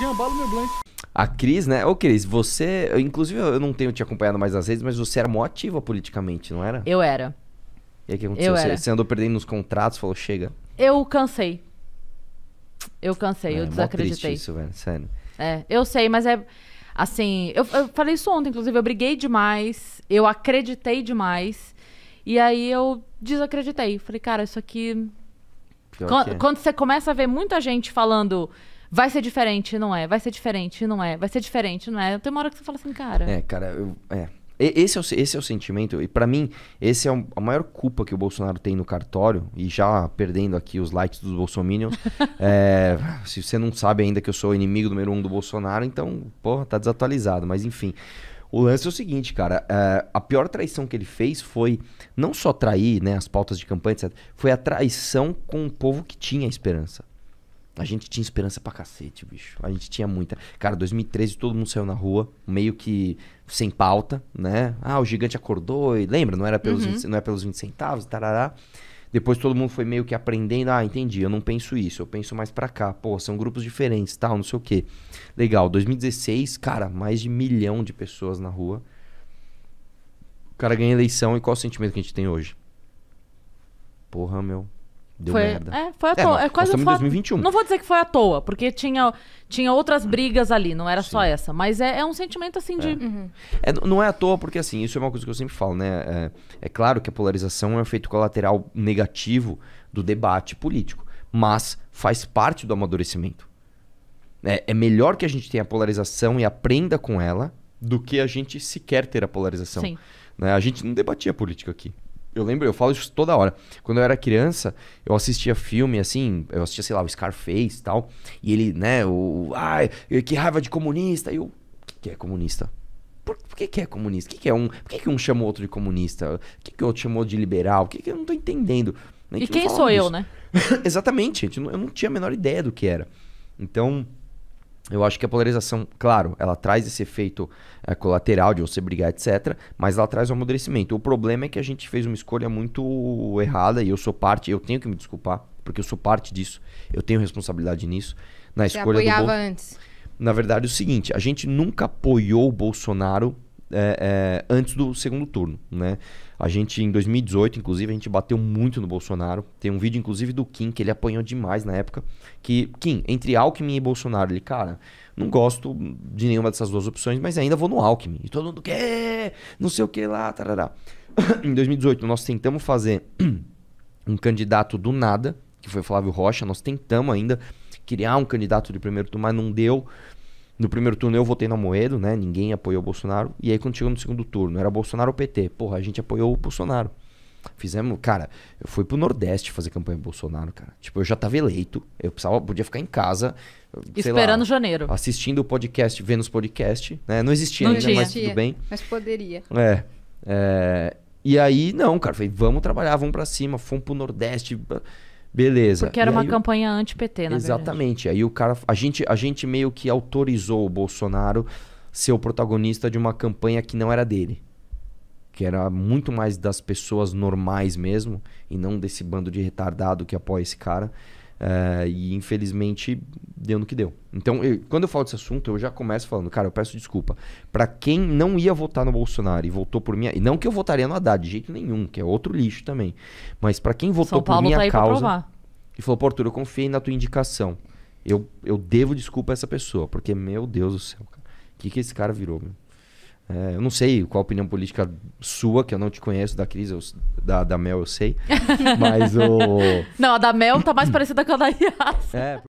meu blank. A Cris, né? Ô, Cris, você. Eu, inclusive, eu não tenho te acompanhado mais nas redes, mas você era mó ativa politicamente, não era? Eu era. E aí, o que aconteceu? Eu você, você andou perdendo nos contratos, falou, chega. Eu cansei. Eu cansei, é, eu desacreditei. isso, velho, sério. É, eu sei, mas é. Assim, eu, eu falei isso ontem, inclusive, eu briguei demais, eu acreditei demais. E aí eu desacreditei. Falei, cara, isso aqui. Quando, é. quando você começa a ver muita gente falando Vai ser diferente, não é? Vai ser diferente, não é? Vai ser diferente, não é? Tem uma hora que você fala assim, cara. É, cara, eu, é. Esse é, o, esse é o sentimento, e para mim, esse é o, a maior culpa que o Bolsonaro tem no cartório, e já perdendo aqui os likes dos bolsominions, é, se você não sabe ainda que eu sou o inimigo número um do Bolsonaro, então, porra, tá desatualizado, mas enfim. O lance é o seguinte, cara, é, a pior traição que ele fez foi não só trair né, as pautas de campanha, etc., foi a traição com o povo que tinha esperança. A gente tinha esperança pra cacete, bicho. A gente tinha muita. Cara, 2013 todo mundo saiu na rua, meio que sem pauta, né? Ah, o gigante acordou e lembra, não era pelos, uhum. 20, não era é pelos 20 centavos, tarará. Depois todo mundo foi meio que aprendendo, ah, entendi, eu não penso isso, eu penso mais pra cá. Pô, são grupos diferentes, tal, não sei o quê. Legal, 2016, cara, mais de milhão de pessoas na rua. O cara ganha eleição e qual o sentimento que a gente tem hoje? Porra, meu, Deu foi, merda. É, foi à é, toa. É, quase em 2021. A... Não vou dizer que foi à toa, porque tinha, tinha outras brigas ali, não era Sim. só essa. Mas é, é um sentimento assim de. É. Uhum. É, não é à toa, porque assim, isso é uma coisa que eu sempre falo, né? É, é, claro que a polarização é um efeito colateral negativo do debate político, mas faz parte do amadurecimento. É, é, melhor que a gente tenha a polarização e aprenda com ela do que a gente sequer ter a polarização. Sim. Né? A gente não debatia política aqui. Eu lembro, eu falo isso toda hora. Quando eu era criança, eu assistia filme assim, eu assistia, sei lá, o Scarface e tal. E ele, né, o. Ai, que raiva de comunista. E eu. O que, que é comunista? Por, por que, que, é comunista? Que que é um, por que, que um chamou outro de comunista? Por que, que outro chamou de liberal? Que que eu não tô entendendo. E quem sou disso. eu, né? Exatamente, gente. Eu não tinha a menor ideia do que era. Então. Eu acho que a polarização, claro, ela traz esse efeito é, colateral de você brigar, etc. Mas ela traz um amadurecimento. O problema é que a gente fez uma escolha muito errada e eu sou parte, eu tenho que me desculpar, porque eu sou parte disso. Eu tenho responsabilidade nisso. Na você escolha apoiava do Bol... antes. Na verdade, é o seguinte: a gente nunca apoiou o Bolsonaro é, é, antes do segundo turno, né? A gente, em 2018, inclusive, a gente bateu muito no Bolsonaro. Tem um vídeo, inclusive, do Kim, que ele apanhou demais na época. Que, Kim, entre Alckmin e Bolsonaro, ele, cara, não gosto de nenhuma dessas duas opções, mas ainda vou no Alckmin. E todo mundo, que? Não sei o que lá, tarará. em 2018, nós tentamos fazer um candidato do nada, que foi Flávio Rocha. Nós tentamos ainda criar um candidato de primeiro turno, mas não deu. No primeiro turno eu votei na Moedo, né? Ninguém apoiou o Bolsonaro. E aí quando chegou no segundo turno, era Bolsonaro ou PT. Porra, a gente apoiou o Bolsonaro. Fizemos, cara, eu fui pro Nordeste fazer campanha pro Bolsonaro, cara. Tipo, eu já tava eleito, eu precisava, podia ficar em casa. Esperando lá, janeiro. Assistindo o podcast, vendo os podcasts, né? Não existia não ainda, mas tudo bem. Mas poderia. É, é. E aí, não, cara, falei, vamos trabalhar, vamos pra cima, fomos pro Nordeste. Beleza. Porque era e uma campanha anti-PT, né? Exatamente. Verdade. Aí o cara. A gente, a gente meio que autorizou o Bolsonaro ser o protagonista de uma campanha que não era dele. Que era muito mais das pessoas normais mesmo, e não desse bando de retardado que apoia esse cara. Uh, e infelizmente deu no que deu. Então, eu, quando eu falo desse assunto, eu já começo falando, cara, eu peço desculpa. para quem não ia votar no Bolsonaro e votou por minha. E não que eu votaria no Haddad de jeito nenhum, que é outro lixo também. Mas para quem votou por minha tá causa. E falou, pô, Arthur, eu confiei na tua indicação. Eu, eu devo desculpa a essa pessoa, porque, meu Deus do céu, cara. O que, que esse cara virou, meu? É, eu não sei qual a opinião política sua, que eu não te conheço, da Cris, eu, da, da Mel eu sei. mas o. Não, a da Mel tá mais parecida com a da Iaça. É.